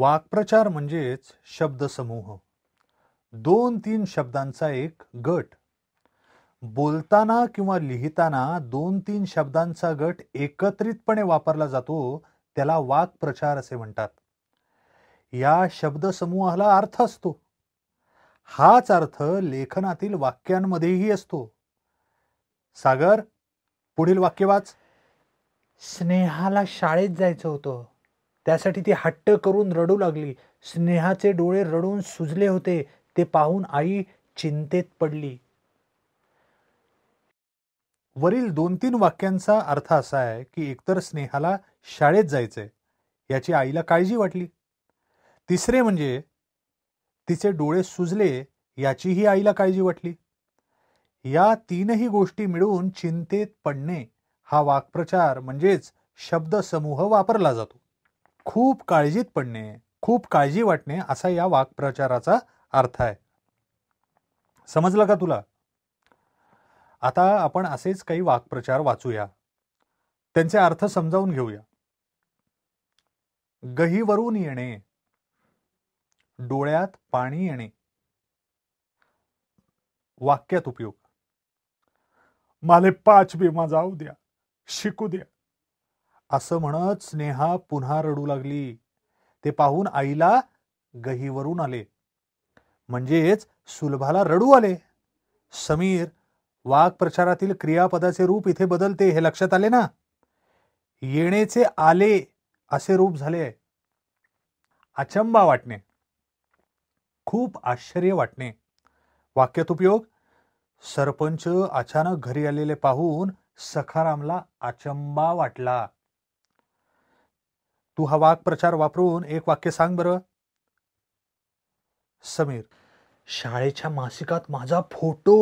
वाक्प्रचार म्हणजेच शब्दसमूह दोन तीन शब्दांचा एक गट बोलताना किंवा लिहिताना दोन तीन शब्दांचा गट एकत्रितपणे वापरला जातो त्याला वाक्प्रचार असे म्हणतात या शब्दसमूहाला अर्थ असतो हाच अर्थ लेखनातील वाक्यांमध्येही असतो सागर पुढील वाक्य वाच स्नेहाला शाळेत जायचं होतं त्यासाठी ती हट्ट करून रडू लागली स्नेहाचे डोळे रडून सुजले होते ते पाहून आई चिंतेत पडली वरील दोन तीन वाक्यांचा अर्थ असा आहे की एकतर स्नेहाला शाळेत जायचंय याची आईला काळजी वाटली तिसरे म्हणजे तिचे डोळे सुजले याचीही आईला काळजी वाटली या तीनही गोष्टी मिळून चिंतेत पडणे हा वाक्प्रचार म्हणजेच शब्दसमूह वापरला जातो खूप काळजीत पडणे खूप काळजी वाटणे असा या वाक्प्रचाराचा अर्थ आहे समजलं का तुला आता आपण असेच काही वाक्प्रचार वाचूया त्यांचे अर्थ समजावून घेऊया गहीवरून येणे डोळ्यात पाणी येणे वाक्यात उपयोग माले पाच बिमा जाऊ द्या शिकू द्या असं म्हणत स्नेहा पुन्हा रडू लागली ते पाहून आईला गहीवरून आले म्हणजेच सुलभाला रडू आले समीर प्रचारातील क्रियापदाचे रूप इथे बदलते हे लक्षात आले ना येणेचे आले असे रूप झाले अचंबा वाटणे खूप आश्चर्य वाटणे वाक्यात उपयोग सरपंच अचानक घरी आलेले पाहून सखारामला अचंबा वाटला तू हा प्रचार वापरून एक वाक्य सांग बर समीर शाळेच्या मासिकात माझा फोटो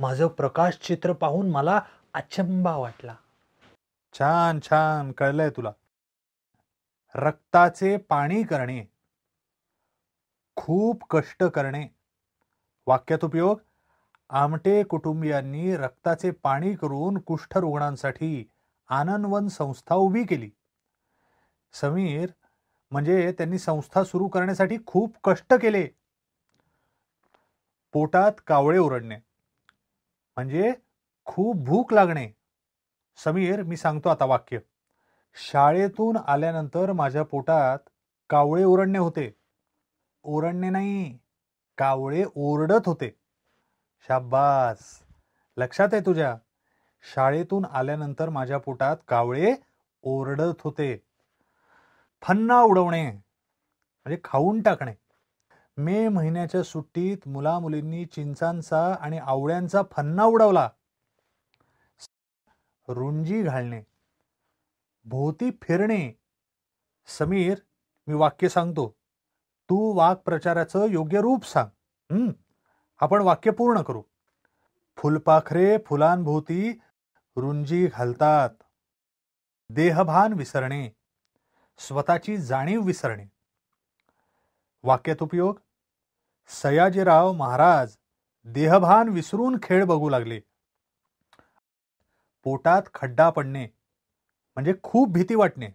माझं प्रकाश चित्र पाहून मला अचंबा वाटला छान छान कळलंय तुला रक्ताचे पाणी करणे खूप कष्ट करणे वाक्यात उपयोग आमटे कुटुंबियांनी रक्ताचे पाणी करून कुष्ठरुग्णांसाठी आनंदवन संस्था उभी केली समीर म्हणजे त्यांनी संस्था सुरू करण्यासाठी खूप कष्ट केले पोटात कावळे ओरडणे म्हणजे खूप भूक लागणे समीर मी सांगतो आता वाक्य शाळेतून आल्यानंतर माझ्या पोटात कावळे ओरडणे होते ओरडणे नाही कावळे ओरडत होते शाबास लक्षात आहे तुझ्या शाळेतून आल्यानंतर माझ्या पोटात कावळे ओरडत होते फन्ना उडवणे म्हणजे खाऊन टाकणे मे महिन्याच्या सुट्टीत मुलामुलींनी चिंचांचा आणि आवळ्यांचा फन्ना उडवला रुंजी घालणे भोवती फिरणे समीर मी वाक्य सांगतो तू वाकप्रचाराचं योग्य रूप सांग आपण वाक्य पूर्ण करू फुलपाखरे फुलांभोवती रुंजी घालतात देहभान विसरणे स्वतःची जाणीव विसरणे वाक्यात उपयोग सयाजीराव महाराज देहभान विसरून खेळ बघू लागले पोटात खड्डा पडणे म्हणजे खूप भीती वाटणे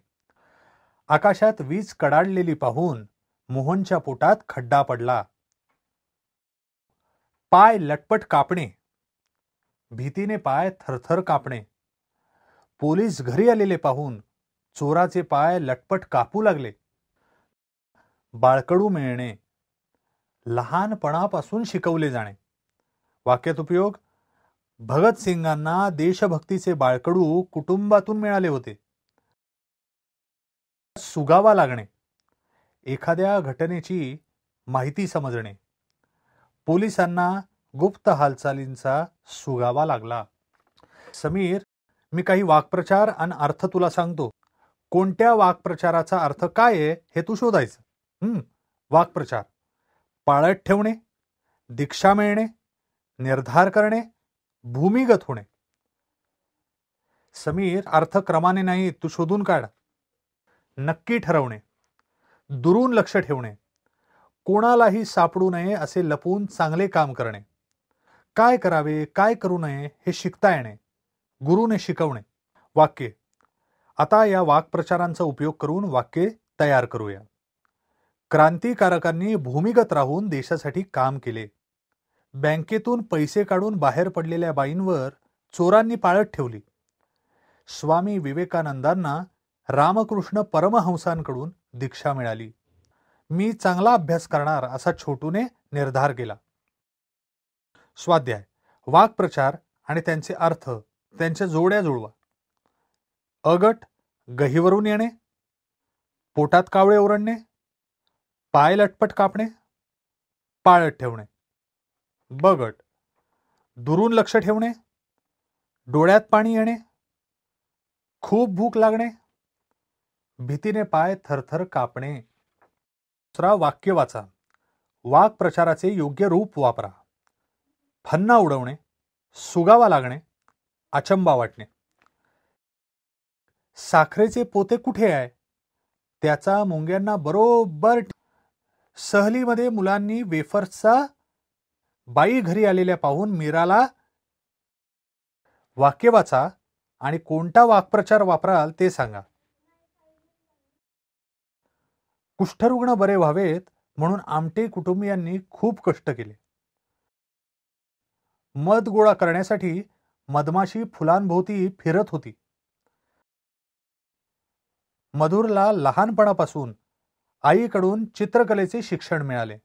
आकाशात वीज कडाडलेली पाहून मोहनच्या पोटात खड्डा पडला पाय लटपट कापणे भीतीने पाय थरथर कापणे पोलीस घरी आलेले पाहून चोराचे पाय लटपट कापू लागले बाळकडू मिळणे लहानपणापासून शिकवले जाणे वाक्यात उपयोग भगतसिंगांना देशभक्तीचे बाळकडू कुटुंबातून मिळाले होते सुगावा लागणे एखाद्या घटनेची माहिती समजणे पोलिसांना गुप्त हालचालींचा सुगावा लागला समीर मी काही वाक्प्रचार आणि अर्थ तुला सांगतो कोणत्या वाक्प्रचाराचा अर्थ काय आहे हे तू शोधायचं वाक्प्रचार पाळत ठेवणे दीक्षा मिळणे निर्धार करणे भूमिगत होणे समीर अर्थ क्रमाने नाही तू शोधून काढ नक्की ठरवणे दुरून लक्ष ठेवणे कोणालाही सापडू नये असे लपवून चांगले काम करणे काय करावे काय करू नये हे शिकता येणे गुरुने शिकवणे वाक्य आता या वाक्प्रचारांचा उपयोग करून वाक्ये तयार करूया क्रांतिकारकांनी भूमिगत राहून देशासाठी काम केले बँकेतून पैसे काढून बाहेर पडलेल्या बाईंवर चोरांनी पाळत ठेवली स्वामी विवेकानंदांना रामकृष्ण परमहंसांकडून दीक्षा मिळाली मी चांगला अभ्यास करणार असा छोटूने निर्धार केला स्वाध्याय वाक्प्रचार आणि त्यांचे अर्थ त्यांच्या जोड्या जुळवा अगट गहीवरून येणे पोटात कावळे ओरडणे पाय लटपट कापणे पाळत ठेवणे बगट दुरून लक्ष ठेवणे डोळ्यात पाणी येणे खूप भूक लागणे भीतीने पाय थरथर कापणे दुसरा वाक्य वाचा वाक प्रचाराचे योग्य रूप वापरा फन्ना उडवणे सुगावा लागणे अचंबा वाटणे साखरेचे पोते कुठे आहे त्याचा मुंग्यांना बरोबर सहलीमध्ये मुलांनी वेफर्सचा बाई घरी आलेल्या पाहून मीराला वाक्य वाचा आणि कोणता वाक्प्रचार वापराल ते सांगा कुष्ठरुग्ण बरे व्हावेत म्हणून आमटे कुटुंबियांनी खूप कष्ट केले मध गोळा करण्यासाठी मधमाशी फुलांभोवती फिरत होती मधुरला लहानपणापासून आईकडून चित्रकलेचे शिक्षण मिळाले